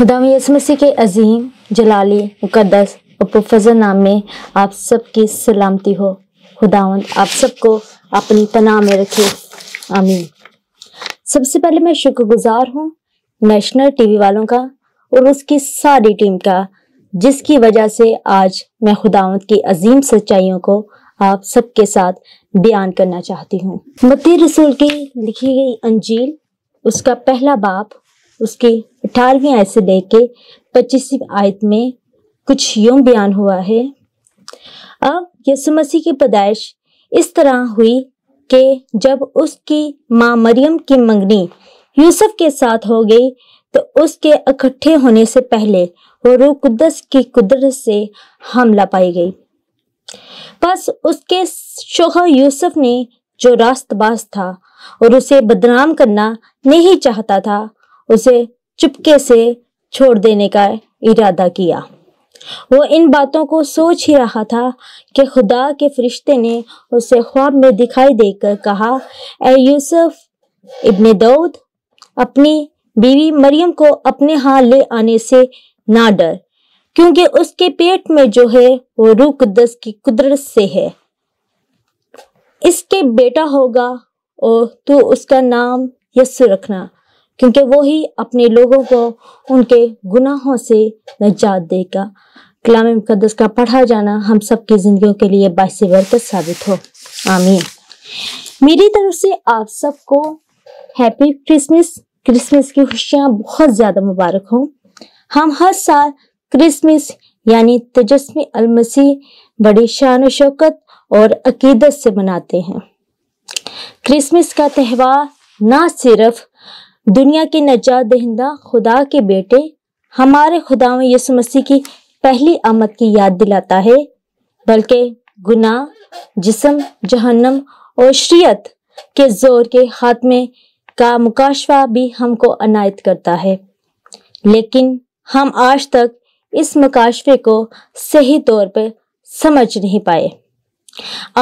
खुदा यसमसी के अजीम जलाली मुकदस और पुफजर नाम में आप सबकी सलामती हो खुदावंद आप सबको अपनी तनाव में रखे आमीन सबसे पहले मैं शुक्रगुजार हूँ नेशनल टीवी वालों का और उसकी सारी टीम का जिसकी वजह से आज मैं खुदावंत की अजीम सच्चाइयों को आप सबके साथ बयान करना चाहती हूँ मती रसूल की लिखी गई अंजील उसका पहला बाप उसकी अठारहवीं आयत से लेके पच्चीसवीं आयत में कुछ यूं बयान हुआ है अब यसु मसीह की पैदाइश इस तरह हुई कि जब उसकी माँ मरियम की मंगनी यूसुफ के साथ हो गई तो उसके इकट्ठे होने से पहले वो रूह कुदस की कुदरत से हमला पाई गई बस उसके शोहर यूसुफ ने जो रास्तबाज था और उसे बदनाम करना नहीं चाहता था उसे चुपके से छोड़ देने का इरादा किया वो इन बातों को सोच ही रहा था कि खुदा के फरिश्ते ने उसे ख्वाब में दिखाई देकर कहा ए यूसुफ इब्ने दाऊद अपनी बीवी मरियम को अपने हाथ ले आने से ना डर क्योंकि उसके पेट में जो है वो रूह कुदस की कुदरत से है इसके बेटा होगा और तू उसका नाम यसु रखना क्योंकि वो ही अपने लोगों को उनके गुनाहों से निजात देगा कलाम मुकदस का पढ़ा जाना हम सब की ज़िंदगियों के लिए बासी बरकत साबित हो आमीन मेरी तरफ से आप सबको हैप्पी क्रिसमस क्रिसमस की खुशियाँ बहुत ज़्यादा मुबारक हों हम हर साल क्रिसमस यानी तजस्मी अलमसी बड़ी शान शौकत और अकीदत से मनाते हैं क्रिसमस का त्यौहार ना सिर्फ दुनिया के नजात दहिंदा खुदा के बेटे हमारे में यीशु मसीह की पहली आमद की याद दिलाता है बल्कि गुनाह जिसम जहन्नम और शरीयत के जोर के खात्मे का मुकाशवा भी हमको अनायत करता है लेकिन हम आज तक इस मुकाशवे को सही तौर पर समझ नहीं पाए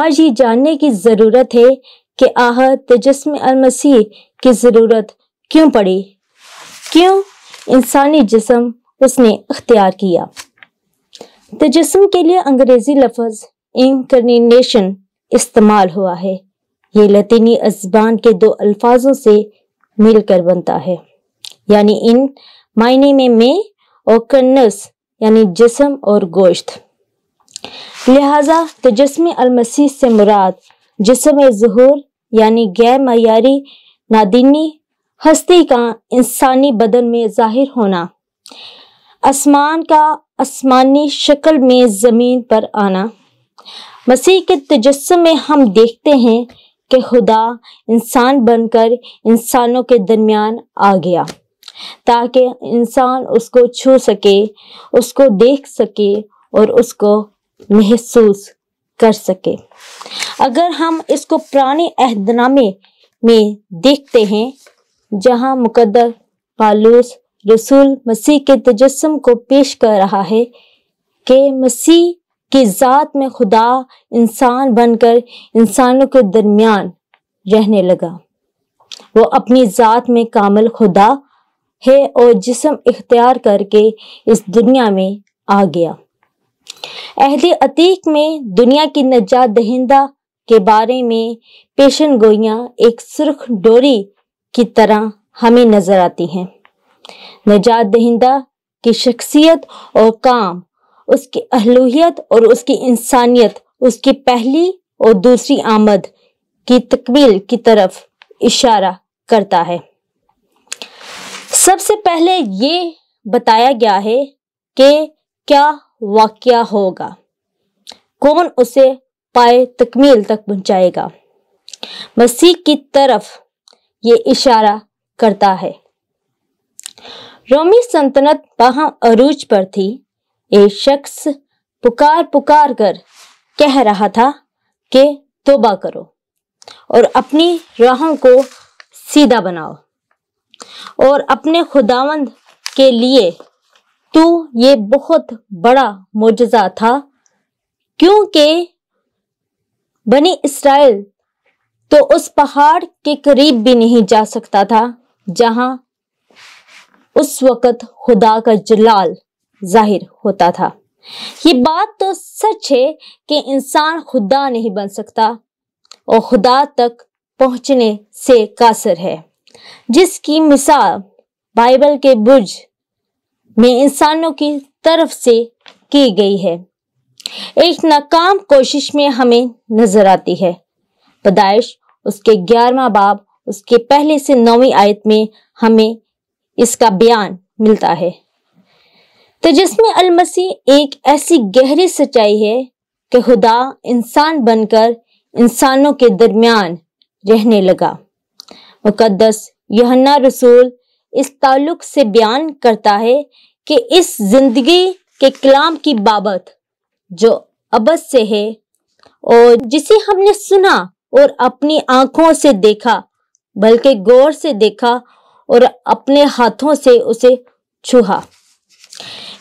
आज ये जानने की ज़रूरत है कि आह अल मसीह की ज़रूरत क्यों पड़े क्यों इंसानी जिसम उसने अख्तियार किया तजस्म के लिए अंग्रेज़ी लफज इंकरनेशन इस्तेमाल हुआ है ये लतीनी अजबान के दो अल्फाजों से मिलकर बनता है यानी इन मायने में मैं और कन्नस यानी जिसम और गोश्त लिहाजा तजस्म अलमसी से मुराद जिसम जहूर यानी गैर मैारी नादिनी हस्ती का इंसानी बदन में जाहिर होना आसमान का आसमानी शक्ल में ज़मीन पर आना मसीह के तजस्म में हम देखते हैं कि खुदा इंसान बनकर इंसानों के दरमियान आ गया ताकि इंसान उसको छू सके उसको देख सके और उसको महसूस कर सके अगर हम इसको पुराने अहदनामे में देखते हैं जहां मुकद्दर पालूस रसूल मसीह के तजस्म को पेश कर रहा है कि मसीह की ज़ात में खुदा इंसान बनकर इंसानों के दरमियान रहने लगा वो अपनी ज़ात में कामल खुदा है और जिसम इख्तियार करके इस दुनिया में आ गया अहद अतीक में दुनिया की नजात दहिंदा के बारे में पेशन गोइयाँ एक सुर्ख डोरी की तरह हमें नजर आती हैं नजात दहिंदा की शख्सियत और काम उसकी अहलूहियत और उसकी इंसानियत उसकी पहली और दूसरी आमद की तकमील की तरफ इशारा करता है सबसे पहले ये बताया गया है कि क्या वाक्य होगा कौन उसे पाए तकमील तक पहुंचाएगा मसीह की तरफ ये इशारा करता है रोमी सल्तनत वहां अरूज पर थी एक शख्स पुकार पुकार कर कह रहा था कि तोबा करो और अपनी राहों को सीधा बनाओ और अपने खुदावंद के लिए तो ये बहुत बड़ा मुजजा था क्योंकि बनी इसराइल तो उस पहाड़ के करीब भी नहीं जा सकता था जहां उस वक़्त खुदा का जलाल जाहिर होता था ये बात तो सच है कि इंसान खुदा नहीं बन सकता और खुदा तक पहुंचने से कासर है जिसकी मिसाल बाइबल के बुर्ज में इंसानों की तरफ से की गई है एक नाकाम कोशिश में हमें नजर आती है पदाइश उसके ग्यारहवा बाब उसके पहले से नौवीं आयत में हमें इसका बयान मिलता है तो जिसमें अलमसी एक ऐसी गहरी सच्चाई है कि खुदा इंसान बनकर इंसानों के दरमियान रहने लगा मुकदस यहन्ना रसूल इस ताल्लुक से बयान करता है कि इस जिंदगी के कलाम की बाबत जो अबस से है और जिसे हमने सुना और अपनी आंखों से देखा बल्कि गौर से देखा और अपने हाथों से उसे छुहा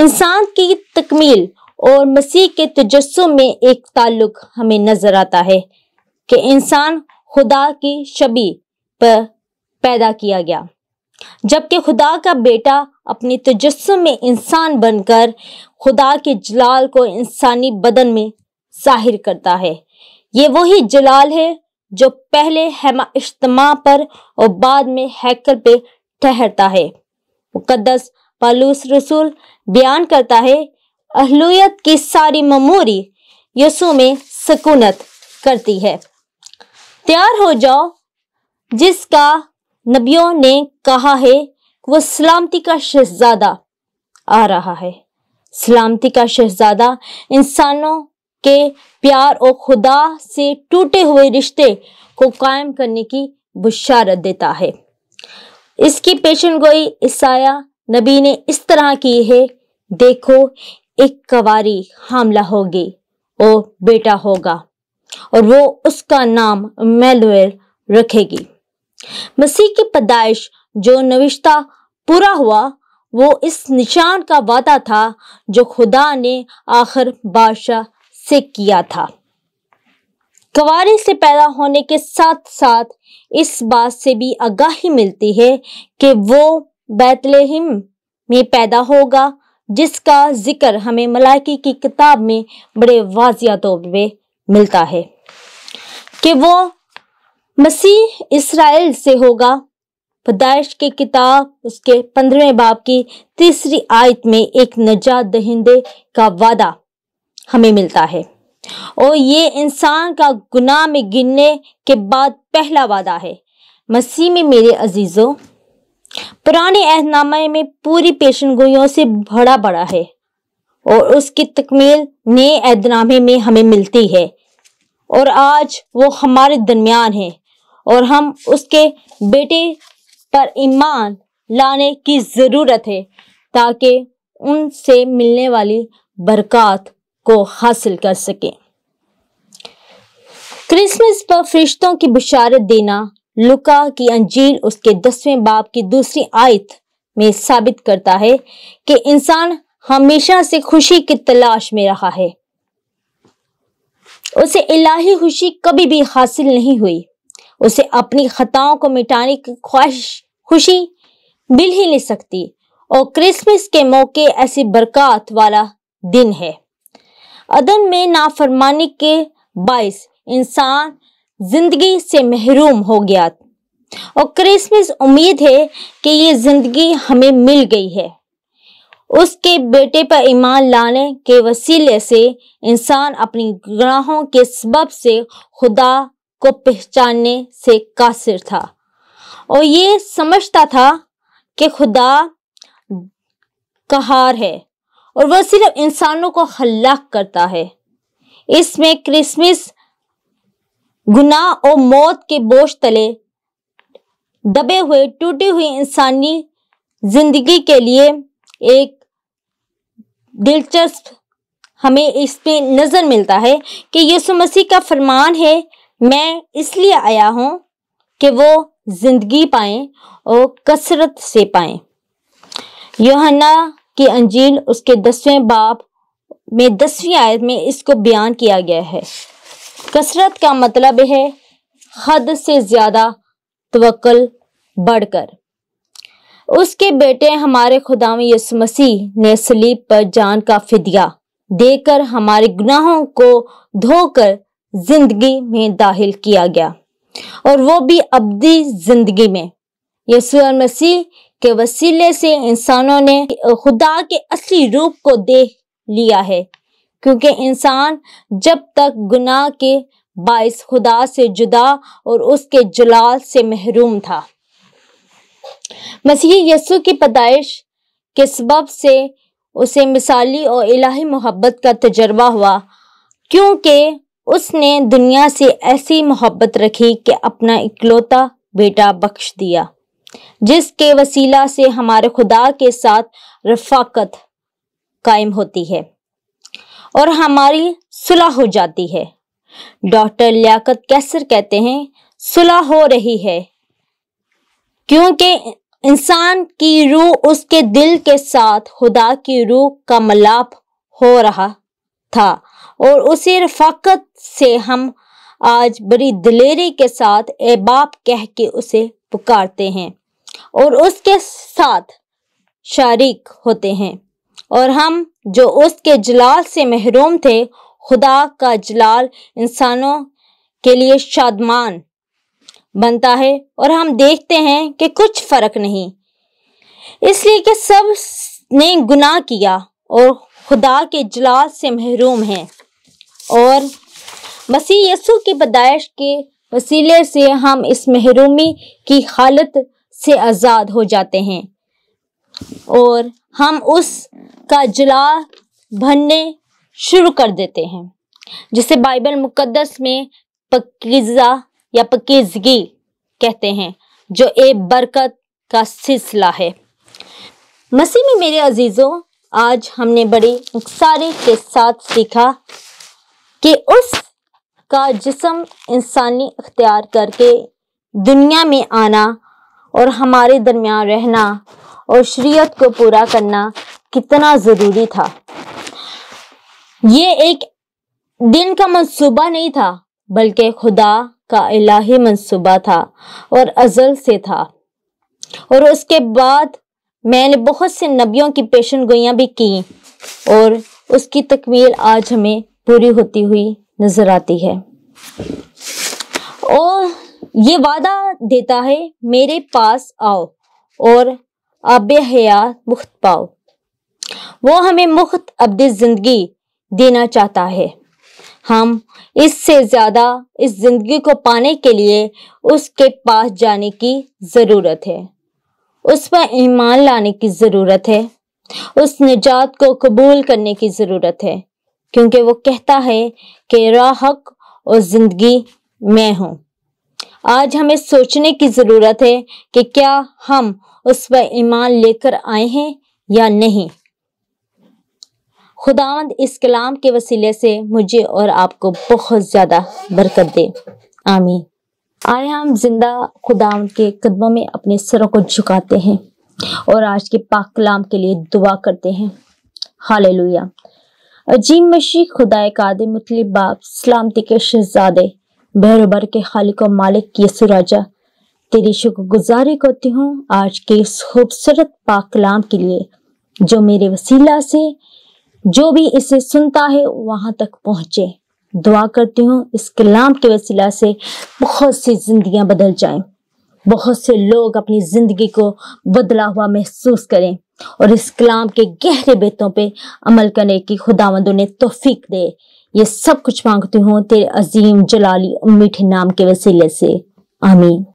इंसान की तकमील और मसीह के तजस्सुम में एक ताल्लुक हमें नजर आता है कि इंसान खुदा की छबी पर पैदा किया गया जबकि खुदा का बेटा अपने तजस्सुम में इंसान बनकर खुदा के जलाल को इंसानी बदन में जाहिर करता है ये वही जलाल है जो पहले हेमा इज्तम पर और बाद में हैकर पे ठहरता है मुकदस पालूस रसूल बयान करता है अहलुयत की सारी ममूरी यसु में सकूनत करती है तैयार हो जाओ जिसका नबियों ने कहा है वो सलामती का शहजादा आ रहा है सलामती का शहजादा इंसानों के प्यार और खुदा से टूटे हुए रिश्ते को कायम करने की बुशारत देता है इसकी पेशन गोई ईसाया नबी ने इस तरह की है देखो एक कवारी हमला होगी और बेटा होगा और वो उसका नाम मेलवेल रखेगी मसीह की पैदाइश जो नविश्ता पूरा हुआ वो इस निशान का वादा था जो खुदा ने आखिर बादशाह से किया था कवारे से पैदा होने के साथ साथ इस बात से भी आगाही मिलती है कि वो बैतलहम में पैदा होगा जिसका जिक्र हमें मलाइकी की किताब में बड़े वाजिया तौर पर मिलता है कि वो मसीह इसराइल से होगा पैदाइश की किताब उसके पंद्रहवें बाब की तीसरी आयत में एक नजात दहिंदे का वादा हमें मिलता है और ये इंसान का गुनाह में गिरने के बाद पहला वादा है मसीह में मेरे अजीज़ों पुराने अहदनामा में पूरी पेशन गोइयों से बड़ा बड़ा है और उसकी तकमील नए अहदनामे में हमें मिलती है और आज वो हमारे दरमियान है और हम उसके बेटे पर ईमान लाने की ज़रूरत है ताकि उनसे मिलने वाली बरकत को हासिल कर सकें क्रिसमस पर फरिश्तों की बुशारत देना लुका की अंजील उसके दसवें बाप की दूसरी आयत में साबित करता है कि इंसान हमेशा से खुशी की तलाश में रहा है उसे इलाही खुशी कभी भी हासिल नहीं हुई उसे अपनी खताओं को मिटाने की ख्वाहिश खुशी मिल ही नहीं सकती और क्रिसमस के मौके ऐसी बरकत वाला दिन है अदम में नाफरमानी के बायस इंसान जिंदगी से महरूम हो गया और क्रिसमस उम्मीद है कि ये जिंदगी हमें मिल गई है उसके बेटे पर ईमान लाने के वसीले से इंसान अपनी गुनाहों के सबब से खुदा को पहचानने से कासिर था और ये समझता था कि खुदा कहार है और वह सिर्फ इंसानों को हल्लाक करता है इसमें क्रिसमस गुनाह और मौत के बोझ तले दबे हुए टूटी हुई इंसानी जिंदगी के लिए एक दिलचस्प हमें इसमें नज़र मिलता है कि यीशु मसीह का फरमान है मैं इसलिए आया हूँ कि वो जिंदगी पाएं और कसरत से पाएं योहन्ना कि अंजील उसके दसवें बाप में दसवीं आयत में इसको बयान किया गया है कसरत का मतलब है हद से ज़्यादा तवक्ल बढ़कर उसके बेटे हमारे खुदा यसु मसीह ने सलीब पर जान का फिदिया देकर हमारे गुनाहों को धोकर जिंदगी में दाखिल किया गया और वो भी अबदी जिंदगी में यसु मसीह के वसीले से इंसानों ने खुदा के असली रूप को देख लिया है क्योंकि इंसान जब तक गुनाह के बायस खुदा से जुदा और उसके जलाल से महरूम था मसीह यसु की पैदाइश के सबब से उसे मिसाली और इलाही मोहब्बत का तजर्बा हुआ क्योंकि उसने दुनिया से ऐसी मोहब्बत रखी कि अपना इकलौता बेटा बख्श दिया जिसके वसीला से हमारे खुदा के साथ रफाकत कायम होती है और हमारी सुलह हो जाती है डॉक्टर लियाकत कैसर कहते हैं सुलह हो रही है क्योंकि इंसान की रूह उसके दिल के साथ खुदा की रूह का मलाप हो रहा था और उसी रफाकत से हम आज बड़ी दिलेरी के साथ ए बाप कह के उसे पुकारते हैं और उसके साथ शारिक होते हैं और हम जो उसके जलाल से महरूम थे खुदा का जलाल इंसानों के लिए शादमान बनता है और हम देखते हैं कि कुछ फ़र्क नहीं इसलिए कि सब ने गुनाह किया और खुदा के जलाल से महरूम हैं और मसीह यसु की पैदाइश के वसीले से हम इस महरूमी की हालत से आज़ाद हो जाते हैं और हम उसका जला भरने शुरू कर देते हैं जिसे बाइबल मुकद्दस में पकीज़ा या पकीजगी कहते हैं जो एक बरकत का सिलसिला है मसीह में मेरे अजीज़ों आज हमने बड़ी सारे के साथ सीखा कि उस का जिसम इंसानी अख्तियार करके दुनिया में आना और हमारे दरमियान रहना और शरीयत को पूरा करना कितना ज़रूरी था ये एक दिन का मंसूबा नहीं था बल्कि खुदा का इलाही मंसूबा था और अजल से था और उसके बाद मैंने बहुत से नबियों की पेशन गोइयाँ भी की और उसकी तकमील आज हमें पूरी होती हुई नज़र आती है और ये वादा देता है मेरे पास आओ और आब हयात मुख्त पाओ वो हमें मुख्त अब्द ज़िंदगी देना चाहता है हम इससे ज़्यादा इस ज़िंदगी को पाने के लिए उसके पास जाने की ज़रूरत है उस पर ईमान लाने की ज़रूरत है उस निजात को कबूल करने की ज़रूरत है क्योंकि वो कहता है कि राहक और ज़िंदगी मैं हूँ आज हमें सोचने की ज़रूरत है कि क्या हम उस पर ईमान लेकर आए हैं या नहीं खुदावंद इस कलाम के वसीले से मुझे और आपको बहुत ज़्यादा बरकत दे आमीन आए हम जिंदा खुदावंद के कदमों में अपने सरों को झुकाते हैं और आज के पाक कलाम के लिए दुआ करते हैं हाल अजीम मशीक खुदाए कादे मुतलब बाप सलामती के शहजादे बहरोबर के खालिक और मालिक यसु राजा तेरी शुक्रगुजारी करती हूँ आज के इस खूबसूरत पाकलाम कलाम के लिए जो मेरे वसीला से जो भी इसे सुनता है वहाँ तक पहुँचे दुआ करती हूँ इस कलाम के वसीला से बहुत सी जिंदगियां बदल जाएं बहुत से लोग अपनी ज़िंदगी को बदला हुआ महसूस करें और इस कलाम के गहरे बेतों पे अमल करने की खुदावंद ने तोफीक दे ये सब कुछ मांगती हूँ तेरे अजीम जलाली मीठे नाम के वसीले से आमीन